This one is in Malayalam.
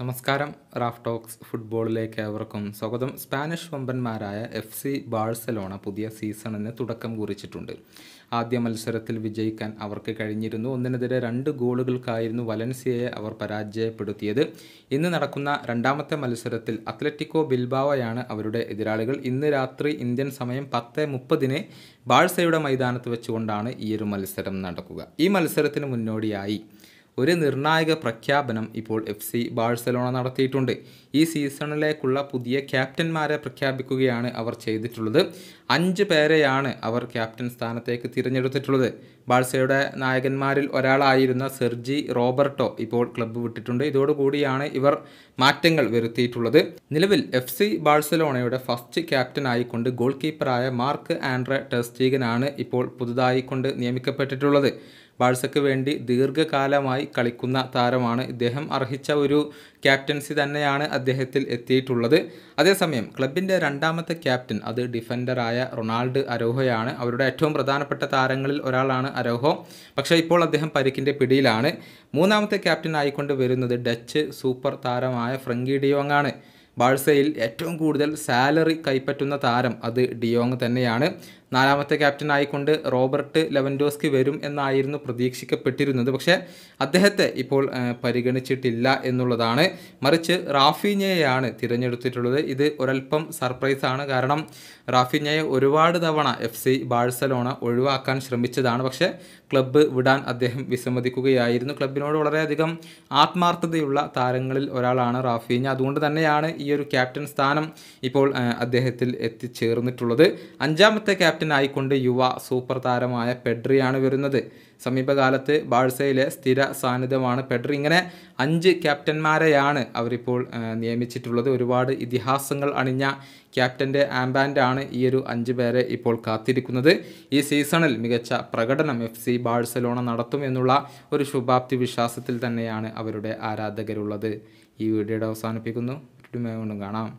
നമസ്കാരം റാഫ് ടോക്സ് ഫുട്ബോളിലേക്ക് ഏവർക്കും സ്വാഗതം സ്പാനിഷ് വമ്പന്മാരായ എഫ് സി ബാഴ്സലോണ പുതിയ സീസണിന് തുടക്കം കുറിച്ചിട്ടുണ്ട് ആദ്യ മത്സരത്തിൽ വിജയിക്കാൻ അവർക്ക് കഴിഞ്ഞിരുന്നു ഒന്നിനെതിരെ രണ്ട് ഗോളുകൾക്കായിരുന്നു വലൻസിയയെ അവർ പരാജയപ്പെടുത്തിയത് ഇന്ന് നടക്കുന്ന രണ്ടാമത്തെ മത്സരത്തിൽ അത്ലറ്റിക്കോ ബിൽബാവയാണ് അവരുടെ എതിരാളികൾ ഇന്ന് രാത്രി ഇന്ത്യൻ സമയം പത്ത് മുപ്പതിന് ബാഴ്സയുടെ മൈതാനത്ത് വെച്ചുകൊണ്ടാണ് ഈ ഒരു മത്സരം നടക്കുക ഈ മത്സരത്തിന് മുന്നോടിയായി ഒരു നിർണായക പ്രഖ്യാപനം ഇപ്പോൾ എഫ് സി ബാഴ്സലോണ നടത്തിയിട്ടുണ്ട് ഈ സീസണിലേക്കുള്ള പുതിയ ക്യാപ്റ്റന്മാരെ പ്രഖ്യാപിക്കുകയാണ് അവർ ചെയ്തിട്ടുള്ളത് അഞ്ച് പേരെയാണ് അവർ ക്യാപ്റ്റൻ സ്ഥാനത്തേക്ക് തിരഞ്ഞെടുത്തിട്ടുള്ളത് ബാഴ്സയുടെ നായകന്മാരിൽ ഒരാളായിരുന്ന സെർജി റോബർട്ടോ ഇപ്പോൾ ക്ലബ്ബ് വിട്ടിട്ടുണ്ട് ഇതോടുകൂടിയാണ് ഇവർ മാറ്റങ്ങൾ വരുത്തിയിട്ടുള്ളത് നിലവിൽ എഫ് സി ബാഴ്സലോണയുടെ ഫസ്റ്റ് ക്യാപ്റ്റനായിക്കൊണ്ട് ഗോൾ കീപ്പറായ മാർക്ക് ആൻഡ്രെ ടെസ്റ്റീഗനാണ് ഇപ്പോൾ പുതുതായിക്കൊണ്ട് നിയമിക്കപ്പെട്ടിട്ടുള്ളത് ബാഴ്സയ്ക്ക് വേണ്ടി ദീർഘകാലമായി കളിക്കുന്ന താരമാണ് ഇദ്ദേഹം അർഹിച്ച ഒരു ക്യാപ്റ്റൻസി തന്നെയാണ് അദ്ദേഹത്തിൽ എത്തിയിട്ടുള്ളത് അതേസമയം ക്ലബിൻ്റെ രണ്ടാമത്തെ ക്യാപ്റ്റൻ അത് ഡിഫൻഡറായ റൊണാൾഡ് അരോഹയാണ് അവരുടെ ഏറ്റവും പ്രധാനപ്പെട്ട താരങ്ങളിൽ ഒരാളാണ് അരോഹോ പക്ഷേ ഇപ്പോൾ അദ്ദേഹം പരിക്കിൻ്റെ പിടിയിലാണ് മൂന്നാമത്തെ ക്യാപ്റ്റൻ ആയിക്കൊണ്ട് വരുന്നത് ഡച്ച് സൂപ്പർ താരമായ ഫ്രങ്കി ഡിയോങ് ആണ് ബാഴ്സയിൽ ഏറ്റവും കൂടുതൽ സാലറി കൈപ്പറ്റുന്ന താരം അത് ഡിയോങ് തന്നെയാണ് നാലാമത്തെ ആയിക്കൊണ്ട് റോബർട്ട് ലെവൻഡോസ്കി വരും എന്നായിരുന്നു പ്രതീക്ഷിക്കപ്പെട്ടിരുന്നത് പക്ഷേ അദ്ദേഹത്തെ ഇപ്പോൾ പരിഗണിച്ചിട്ടില്ല എന്നുള്ളതാണ് മറിച്ച് റാഫിഞ്ഞയെയാണ് തിരഞ്ഞെടുത്തിട്ടുള്ളത് ഇത് ഒരൽപ്പം സർപ്രൈസാണ് കാരണം റാഫിഞ്ഞയെ ഒരുപാട് തവണ എഫ് സി ബാഴ്സലോണ ഒഴിവാക്കാൻ ശ്രമിച്ചതാണ് പക്ഷേ ക്ലബ്ബ് വിടാൻ അദ്ദേഹം വിസമ്മതിക്കുകയായിരുന്നു ക്ലബിനോട് വളരെയധികം ആത്മാർത്ഥതയുള്ള താരങ്ങളിൽ ഒരാളാണ് റാഫിഞ്ഞ അതുകൊണ്ട് തന്നെയാണ് ഈ ഒരു ക്യാപ്റ്റൻ സ്ഥാനം ഇപ്പോൾ അദ്ദേഹത്തിൽ എത്തിച്ചേർന്നിട്ടുള്ളത് അഞ്ചാമത്തെ ക്യാപ്റ്റൻ ക്യാപ്റ്റനായിക്കൊണ്ട് യുവ സൂപ്പർ താരമായ പെഡ്രിയാണ് വരുന്നത് സമീപകാലത്ത് ബാഴ്സയിലെ സ്ഥിര സാന്നിധ്യമാണ് പെഡ്രി ഇങ്ങനെ അഞ്ച് ക്യാപ്റ്റന്മാരെയാണ് അവരിപ്പോൾ നിയമിച്ചിട്ടുള്ളത് ഒരുപാട് ഇതിഹാസങ്ങൾ അണിഞ്ഞ ക്യാപ്റ്റൻ്റെ ആംബാൻഡാണ് ഈ ഒരു അഞ്ച് പേരെ ഇപ്പോൾ കാത്തിരിക്കുന്നത് ഈ സീസണിൽ മികച്ച പ്രകടനം എഫ് സി ബാഴ്സലോണ നടത്തും എന്നുള്ള ഒരു ശുഭാപ്തി വിശ്വാസത്തിൽ തന്നെയാണ് അവരുടെ ആരാധകരുള്ളത് ഈ വീഡിയോയുടെ അവസാനിപ്പിക്കുന്നു വീണ്ടും കാണാം